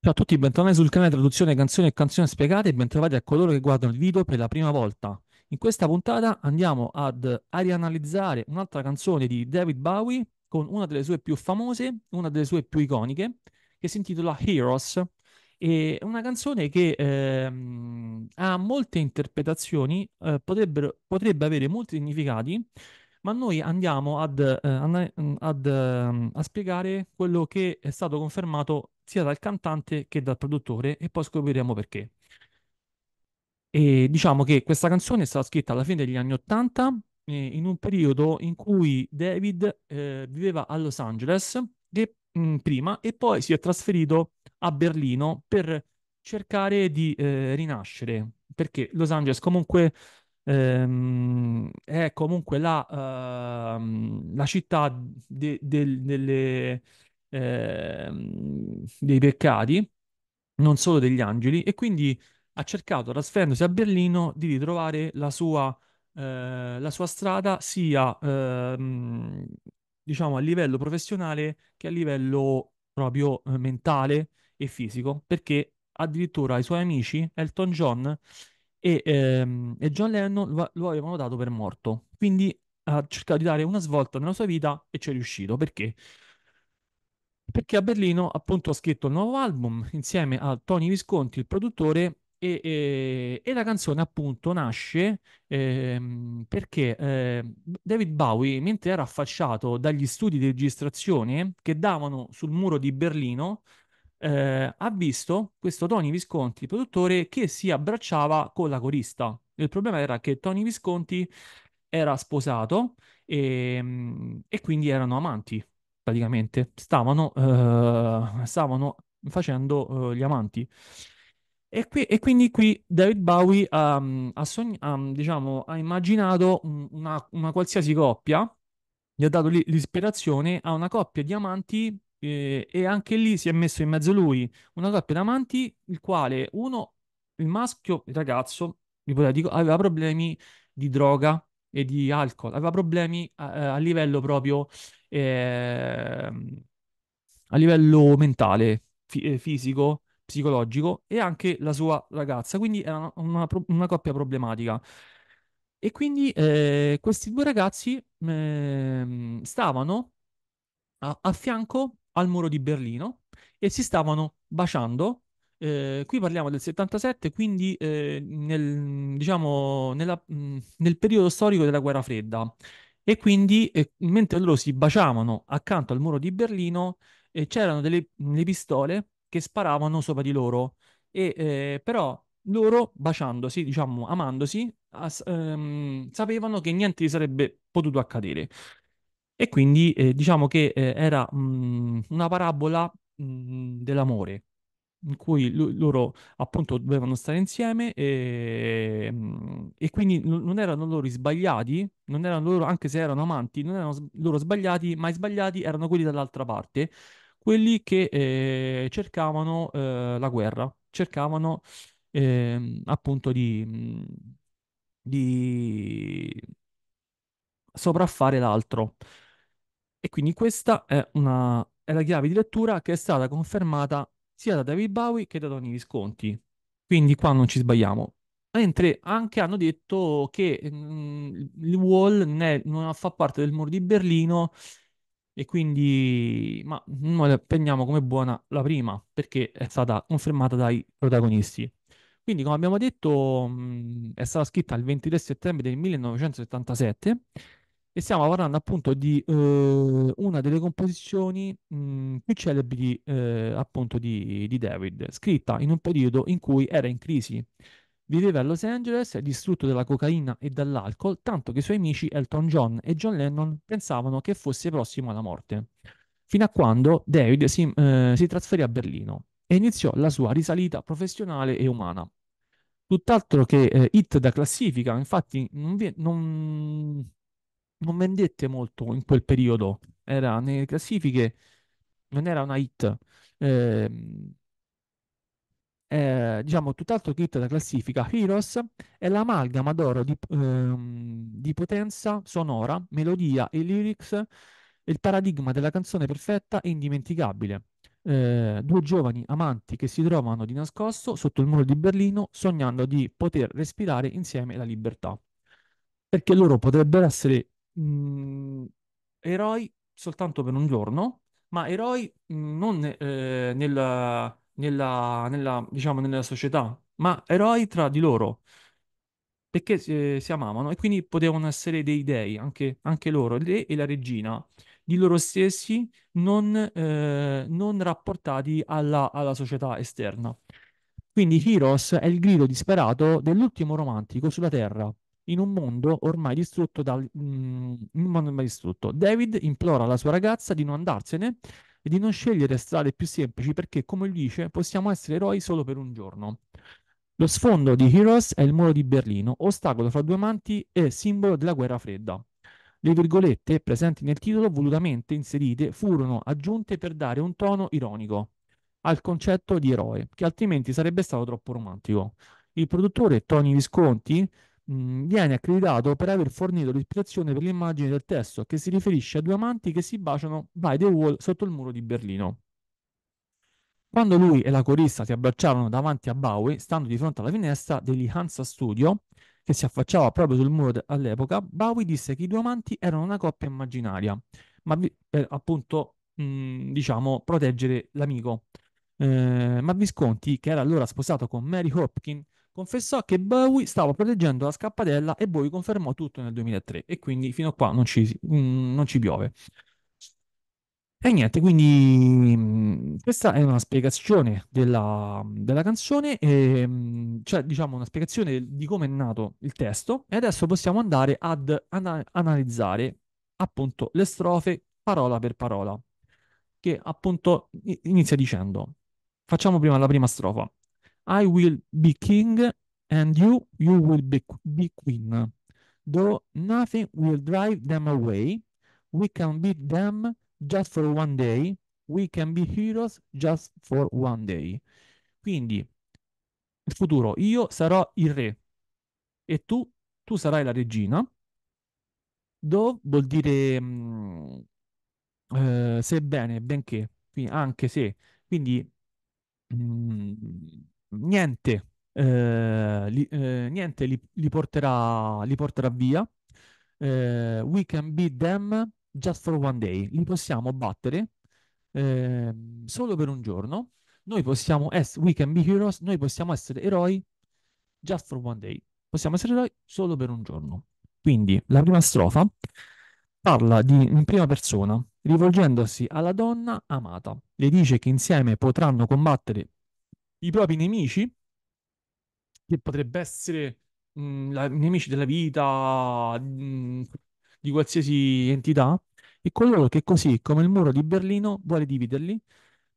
Ciao a tutti, bentornati sul canale Traduzione Canzoni e Canzoni Spiegate e bentrovati a coloro che guardano il video per la prima volta. In questa puntata andiamo ad rianalizzare un'altra canzone di David Bowie con una delle sue più famose, una delle sue più iconiche, che si intitola Heroes. È una canzone che eh, ha molte interpretazioni, eh, potrebbe avere molti significati, ma noi andiamo ad, eh, mm, ad, ehm, a spiegare quello che è stato confermato sia dal cantante che dal produttore e poi scopriremo perché. E diciamo che questa canzone è stata scritta alla fine degli anni Ottanta, eh, in un periodo in cui David eh, viveva a Los Angeles che, mh, mm, prima e poi si è trasferito a Berlino per cercare di eh, rinascere, perché Los Angeles comunque ehm, è comunque la, uh, la città de, de, delle Ehm, dei peccati, non solo degli angeli, e quindi ha cercato, trasferendosi a Berlino, di ritrovare la sua, eh, la sua strada sia eh, diciamo a livello professionale che a livello proprio eh, mentale e fisico, perché addirittura i suoi amici Elton John e, ehm, e John Lennon lo, avevano dato per morto. Quindi ha cercato di dare una svolta nella sua vita e ci è riuscito perché perché a Berlino appunto ha scritto il nuovo album insieme a Tony Visconti, il produttore, e, e, e la canzone appunto nasce eh, perché eh, David Bowie, mentre era affacciato dagli studi di registrazione che davano sul muro di Berlino, eh, ha visto questo Tony Visconti, il produttore, che si abbracciava con la corista. Il problema era che Tony Visconti era sposato e, ehm, e quindi erano amanti praticamente, stavano, uh, stavano facendo uh, gli amanti. E, qui, e, quindi qui David Bowie um, ha, sogn- um, diciamo, ha, immaginato una, una, qualsiasi coppia, gli ha dato l'ispirazione a una coppia di amanti eh, e anche lì si è messo in mezzo lui, una coppia di amanti, il quale uno, il maschio, il ragazzo, ipotetico, aveva problemi di droga e di alcol, aveva problemi a, eh, a livello proprio eh, a livello mentale, fi- eh, fisico, psicologico e anche la sua ragazza, quindi era una, una, una coppia problematica. E quindi eh, questi due ragazzi eh, stavano a, a, fianco al muro di Berlino e si stavano baciando. Eh, qui parliamo del 77, quindi eh, nel, diciamo, nella, mh, mm, nel periodo storico della guerra fredda. E quindi, eh, mentre loro si baciavano accanto al muro di Berlino, eh, c'erano delle, delle, pistole che sparavano sopra di loro. E, eh, però loro, baciandosi, diciamo, amandosi, as- ehm, sapevano che niente gli sarebbe potuto accadere. E quindi eh, diciamo che eh, era mh, mm, una parabola mh, mm, dell'amore in cui loro appunto dovevano stare insieme e, ehm, e quindi non erano loro sbagliati, non erano loro, anche se erano amanti, non erano loro sbagliati, ma i sbagliati erano quelli dall'altra parte, quelli che eh, cercavano eh, la guerra, cercavano eh, appunto di, mm, di sopraffare l'altro. E quindi questa è, una, è la chiave di lettura che è stata confermata sia da David Bowie che da Tony Visconti. Quindi qua non ci sbagliamo. Mentre anche hanno detto che mh, mm, il Wall non, è, non, fa parte del muro di Berlino e quindi ma noi la prendiamo come buona la prima perché è stata confermata dai protagonisti. Quindi, come abbiamo detto, mh, mm, è stata scritta il 23 settembre del 1977 e stiamo parlando appunto di eh, una delle composizioni mh, mm, più celebri eh, appunto di, di David, scritta in un periodo in cui era in crisi. Viveva a Los Angeles, distrutto dalla cocaina e dall'alcol, tanto che i suoi amici Elton John e John Lennon pensavano che fosse prossimo alla morte. Fino a quando David si, eh, si trasferì a Berlino e iniziò la sua risalita professionale e umana. Tutt'altro che eh, hit da classifica, infatti non, vi, non, non vendette molto in quel periodo, era nelle classifiche, non era una hit. Eh, eh, diciamo tutt'altro che hit della classifica, Heroes è l'amalgama d'oro di, ehm, di potenza sonora, melodia e lyrics il paradigma della canzone perfetta e indimenticabile. Eh, due giovani amanti che si trovano di nascosto sotto il muro di Berlino sognando di poter respirare insieme la libertà. Perché loro potrebbero essere mh, eroi soltanto per un giorno, ma eroi mh, non eh, nella, nella, nella, diciamo, nella società, ma eroi tra di loro perché si, eh, si, amavano e quindi potevano essere dei dei, anche, anche loro, il re e la regina, di loro stessi non, eh, non rapportati alla, alla, società esterna. Quindi Heroes è il grido disperato dell'ultimo romantico sulla Terra, in un mondo ormai distrutto dal mm, mondo ormai distrutto. David implora alla sua ragazza di non andarsene e di non scegliere strade più semplici perché, come lui dice, possiamo essere eroi solo per un giorno. Lo sfondo di Heroes è il muro di Berlino, ostacolo fra due amanti e simbolo della guerra fredda. Le virgolette presenti nel titolo, volutamente inserite, furono aggiunte per dare un tono ironico al concetto di eroe, che altrimenti sarebbe stato troppo romantico. Il produttore Tony Visconti Mm, viene accreditato per aver fornito l'ispirazione per l'immagine del testo che si riferisce a due amanti che si baciano by the wall sotto il muro di Berlino. Quando lui e la corista si abbracciarono davanti a Bowie, stando di fronte alla finestra degli Hansa Studio, che si affacciava proprio sul muro de- all'epoca, Bowie disse che i due amanti erano una coppia immaginaria, ma vi- per appunto, mh, mm, diciamo, proteggere l'amico. Eh, ma Visconti, che era allora sposato con Mary Hopkins, confessò che Bowie stava proteggendo la scappatella e Bowie confermò tutto nel 2003 e quindi fino a qua non ci, mm, non ci piove. E niente, quindi mm, questa è una spiegazione della, della canzone, e, mm, cioè diciamo una spiegazione di come è nato il testo e adesso possiamo andare ad ana- analizzare appunto le strofe parola per parola, che appunto inizia dicendo, facciamo prima la prima strofa. I will be king and you, you will be, be queen. Though nothing will drive them away, we can beat them just for one day, we can be heroes just for one day. Quindi, il futuro, io sarò il re e tu, tu sarai la regina. Do vuol dire mh, mm, eh, sebbene, benché, quindi anche se. Quindi mh, mm, niente, eh, li, eh, niente li, li, porterà, li, porterà, via. Eh, we can beat them just for one day. Li possiamo battere ehm, solo per un giorno. Noi possiamo essere, we can be heroes, noi possiamo essere eroi just for one day. Possiamo essere eroi solo per un giorno. Quindi la prima strofa parla di, in prima persona, rivolgendosi alla donna amata. Le dice che insieme potranno combattere i propri nemici, che potrebbe essere mh, mhmm, la, nemici della vita, mh, mhmm, di qualsiasi entità, e coloro che così come il muro di Berlino vuole dividerli,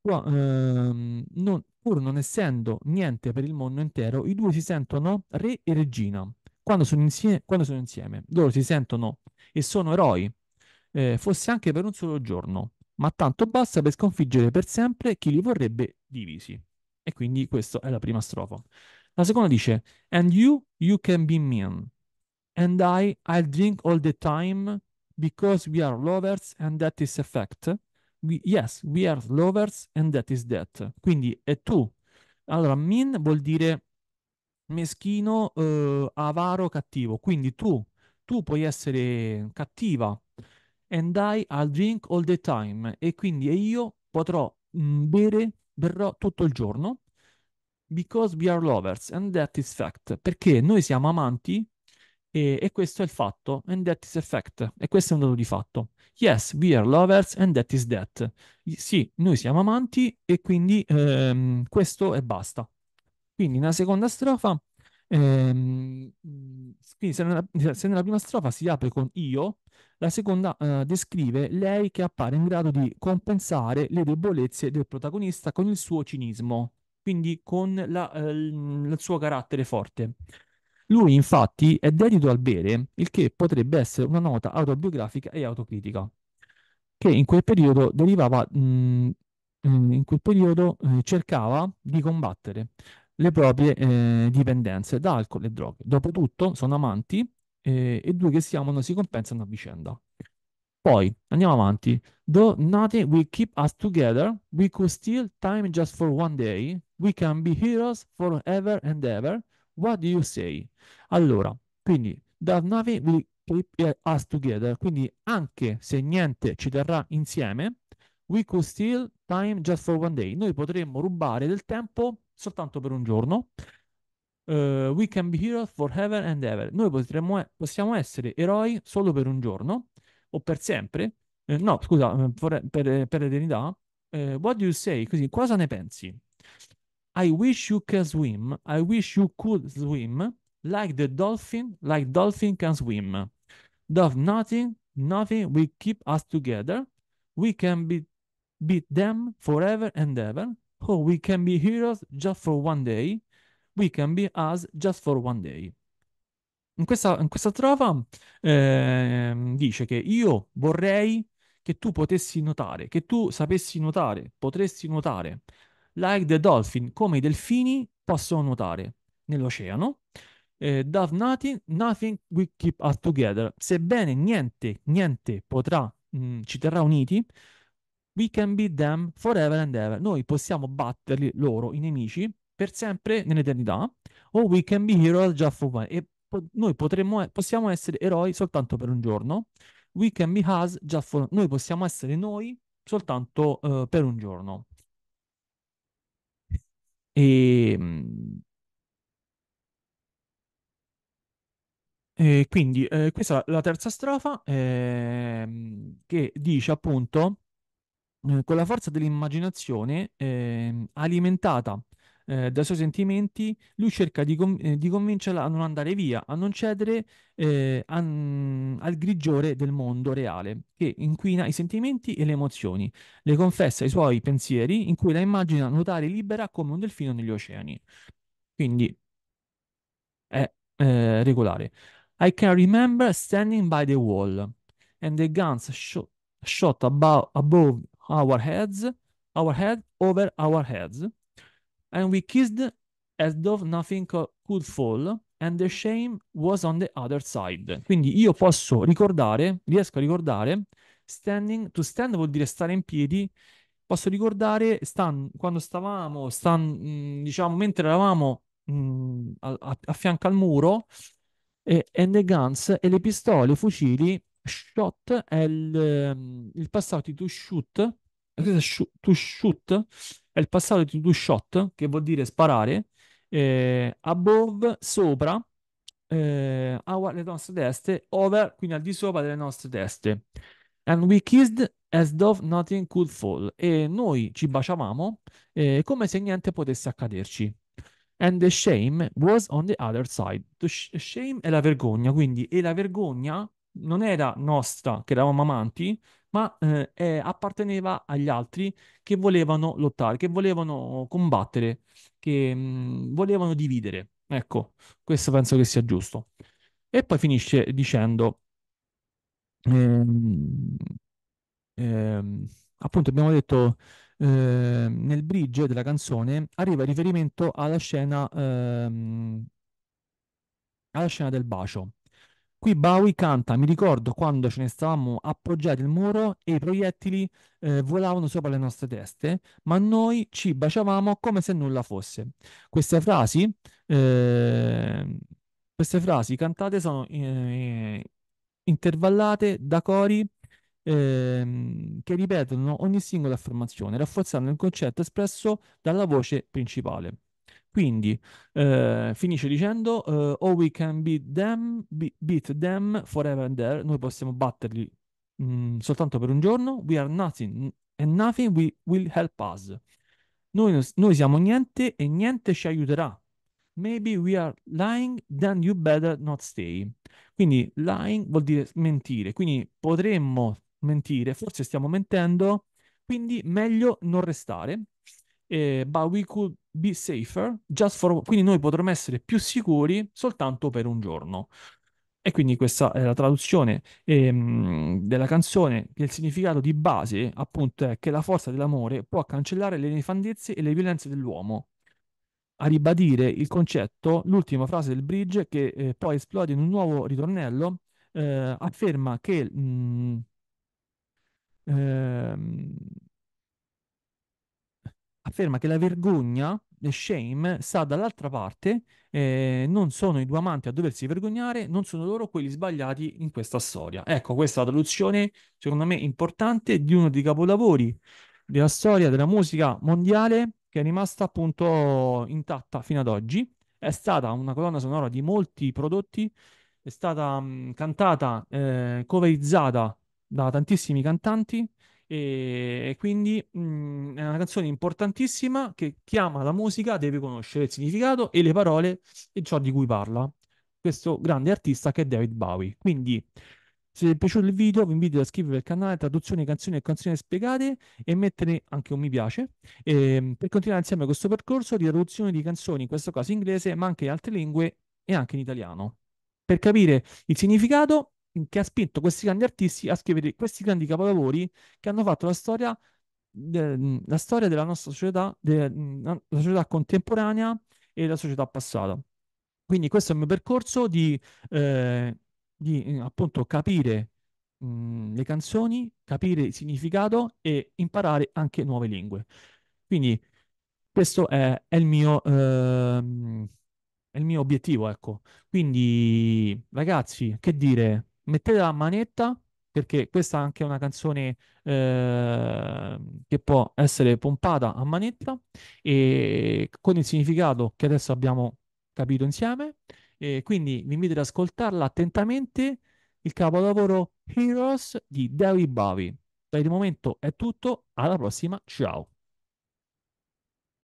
qua, ehm, non, pur non essendo niente per il mondo intero, i due si sentono re e regina. Quando sono insieme, quando sono insieme loro si sentono e sono eroi, eh, fosse anche per un solo giorno, ma tanto basta per sconfiggere per sempre chi li vorrebbe divisi. E quindi questa è la prima strofa. La seconda dice, and you, you can be mean. And I, I'll drink all the time because we are lovers and that is a fact. We, yes, we are lovers and that is that. Quindi, e tu? Allora, mean vuol dire meschino, eh, avaro, cattivo. Quindi tu, tu puoi essere cattiva. And I, I'll drink all the time. E quindi e io potrò mm, bere verrò tutto il giorno because we are lovers and that is fact. Perché noi siamo amanti e, e, questo è il fatto and that is a fact. E questo è un dato di fatto. Yes, we are lovers and that is that. Sì, noi siamo amanti e quindi ehm, questo è basta. Quindi nella seconda strofa, ehm, se, nella, se nella prima strofa si apre con io, la seconda eh, descrive lei che appare in grado di compensare le debolezze del protagonista con il suo cinismo, quindi con la, eh, il suo carattere forte. Lui infatti è dedito al bere, il che potrebbe essere una nota autobiografica e autocritica, che in quel periodo derivava, mh, mm, mm, in quel periodo eh, cercava di combattere le proprie eh, dipendenze da alcol e droghe. Dopotutto sono amanti eh, e due che si amano si compensano a vicenda. Poi andiamo avanti. Though nothing will keep us together, we could steal time just for one day. We can be heroes forever and ever. What do you say? Allora, quindi, that nothing will keep us together, quindi anche se niente ci terrà insieme, we could steal time just for one day. Noi potremmo rubare del tempo soltanto per un giorno. Uh, we can be heroes forever and ever. Noi potremmo, possiamo essere eroi solo per un giorno o per sempre. Eh, no, scusa, eh, for, per, eh, per l'eternità. Uh, what do you say? Così, cosa ne pensi? I wish you could swim. I wish you could swim like the dolphin, like dolphin can swim. Does nothing, nothing will keep us together. We can be, beat them forever and ever. Oh, we can be heroes just for one day. We Can Be Us Just for One Day. In questa, in questa trova eh, dice che io vorrei che tu potessi nuotare, che tu sapessi nuotare, potresti nuotare, like the dolphin, come i delfini possono nuotare nell'oceano. Eh, Dove nothing, nothing will keep us together. Sebbene niente, niente potrà, mh, mm, ci terrà uniti, we can beat them forever and ever. Noi possiamo batterli loro, i nemici, per sempre nell'eternità, o we can be heroes just for one. E po- noi potremmo, possiamo essere eroi soltanto per un giorno. We can be us just for Noi possiamo essere noi soltanto uh, per un giorno. E, mm, e quindi eh, questa è la terza strofa eh, che dice appunto eh, con la forza dell'immaginazione ehm, alimentata eh, dai suoi sentimenti, lui cerca di, con- eh, di, convincerla a non andare via, a non cedere eh, a- al grigiore del mondo reale, che inquina i sentimenti e le emozioni. Le confessa i suoi pensieri, in cui la immagina nuotare libera come un delfino negli oceani. Quindi è eh, regolare. I can remember standing by the wall and the guns shot, shot above, above our heads, our head over our heads and we kissed as though nothing could fall, and the shame was on the other side. Quindi io posso ricordare, riesco a ricordare, standing, to stand vuol dire stare in piedi, posso ricordare stan, quando stavamo, stan, mm, diciamo, mentre eravamo mh, mm, a, a, a, fianco al muro, e, and the guns, e le pistole, i fucili, shot è il, mm, il passato di to shoot, eh, to shoot è il passato di to shot, che vuol dire sparare, eh, above, sopra, eh, our, ah, le nostre teste, over, quindi al di sopra delle nostre teste. And we kissed as though nothing could fall. E noi ci baciavamo eh, come se niente potesse accaderci. And the shame was on the other side. The shame è la vergogna, quindi e la vergogna non era nostra, che eravamo amanti, ma eh, apparteneva agli altri che volevano lottare, che volevano combattere, che mh, mm, volevano dividere. Ecco, questo penso che sia giusto. E poi finisce dicendo, ehm, ehm, appunto abbiamo detto eh, nel bridge della canzone, arriva il riferimento alla scena, ehm, alla scena del bacio Qui Bowie canta, mi ricordo quando ce ne stavamo appoggiati al muro e i proiettili eh, volavano sopra le nostre teste, ma noi ci baciavamo come se nulla fosse. Queste frasi, eh, queste frasi cantate sono eh, intervallate da cori ehm, che ripetono ogni singola affermazione, rafforzando il concetto espresso dalla voce principale. Quindi eh, finisce dicendo eh, Oh we can beat them, be- beat them forever and there, noi possiamo batterli mh, mm, soltanto per un giorno, we are nothing and nothing we will help us. Noi, noi siamo niente e niente ci aiuterà. Maybe we are lying, then you better not stay. Quindi lying vuol dire mentire, quindi potremmo mentire, forse stiamo mentendo, quindi meglio non restare eh, but we could be safer just for... Quindi noi potremmo essere più sicuri soltanto per un giorno. E quindi questa è la traduzione ehm, della canzone, che il significato di base appunto è che la forza dell'amore può cancellare le nefandezze e le violenze dell'uomo. A ribadire il concetto, l'ultima frase del bridge che eh, poi esplode in un nuovo ritornello, eh, afferma che mh, mm, ehm, afferma che la vergogna, le shame, sta dall'altra parte, eh, non sono i due amanti a doversi vergognare, non sono loro quelli sbagliati in questa storia. Ecco, questa è la traduzione, secondo me, importante di uno dei capolavori della storia della musica mondiale che è rimasta appunto intatta fino ad oggi. È stata una colonna sonora di molti prodotti, è stata mh, cantata, eh, coverizzata da tantissimi cantanti, e quindi mh, è una canzone importantissima che chiama la musica, deve conoscere il significato e le parole e ciò di cui parla. Questo grande artista che è David Bowie. Quindi, se vi è piaciuto il video, vi invito a iscrivervi al canale Traduzioni, Canzoni e Canzoni Spiegate e mettere anche un mi piace e, ehm, per continuare insieme questo percorso di traduzione di canzoni, in questo caso inglese, ma anche in altre lingue e anche in italiano. Per capire il significato che ha spinto questi grandi artisti a scrivere questi grandi capolavori che hanno fatto la storia, de, la storia della nostra società, de, la società contemporanea e la società passata. Quindi questo è il mio percorso di, eh, di eh, appunto capire mh, le canzoni, capire il significato e imparare anche nuove lingue. Quindi questo è, è, il, mio, eh, è il mio obiettivo, ecco. Quindi ragazzi, che dire? mettete la manetta perché questa è anche una canzone eh, che può essere pompata a manetta e con il significato che adesso abbiamo capito insieme. E quindi vi invito ad ascoltarla attentamente, il capolavoro Heroes di David Bavi Per il momento è tutto, alla prossima, ciao!